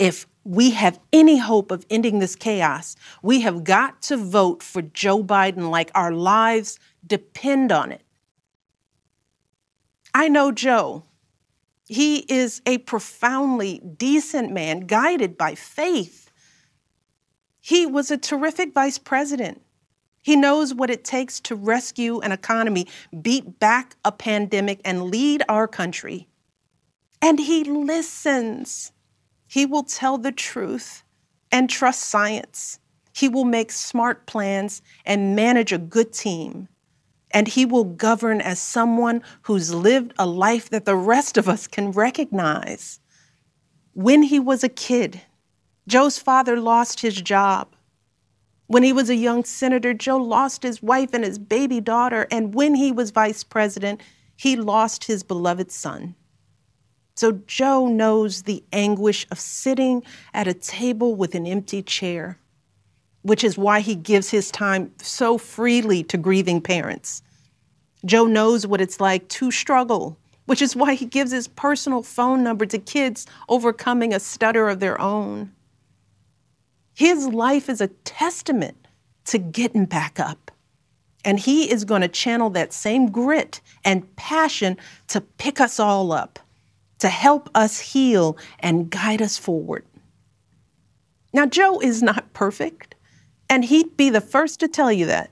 if we have any hope of ending this chaos, we have got to vote for Joe Biden like our lives depend on it. I know Joe. He is a profoundly decent man guided by faith. He was a terrific vice president. He knows what it takes to rescue an economy, beat back a pandemic, and lead our country. And he listens. He will tell the truth and trust science. He will make smart plans and manage a good team. And he will govern as someone who's lived a life that the rest of us can recognize. When he was a kid, Joe's father lost his job. When he was a young senator, Joe lost his wife and his baby daughter. And when he was vice president, he lost his beloved son. So Joe knows the anguish of sitting at a table with an empty chair, which is why he gives his time so freely to grieving parents. Joe knows what it's like to struggle, which is why he gives his personal phone number to kids overcoming a stutter of their own. His life is a testament to getting back up. And he is going to channel that same grit and passion to pick us all up to help us heal and guide us forward. Now, Joe is not perfect, and he'd be the first to tell you that.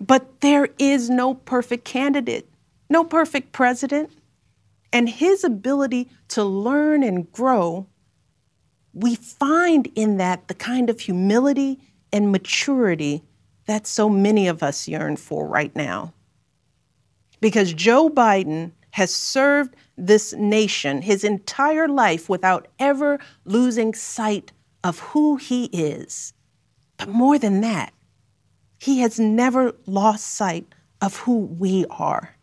But there is no perfect candidate, no perfect president, and his ability to learn and grow, we find in that the kind of humility and maturity that so many of us yearn for right now. Because Joe Biden has served this nation his entire life without ever losing sight of who he is. But more than that, he has never lost sight of who we are.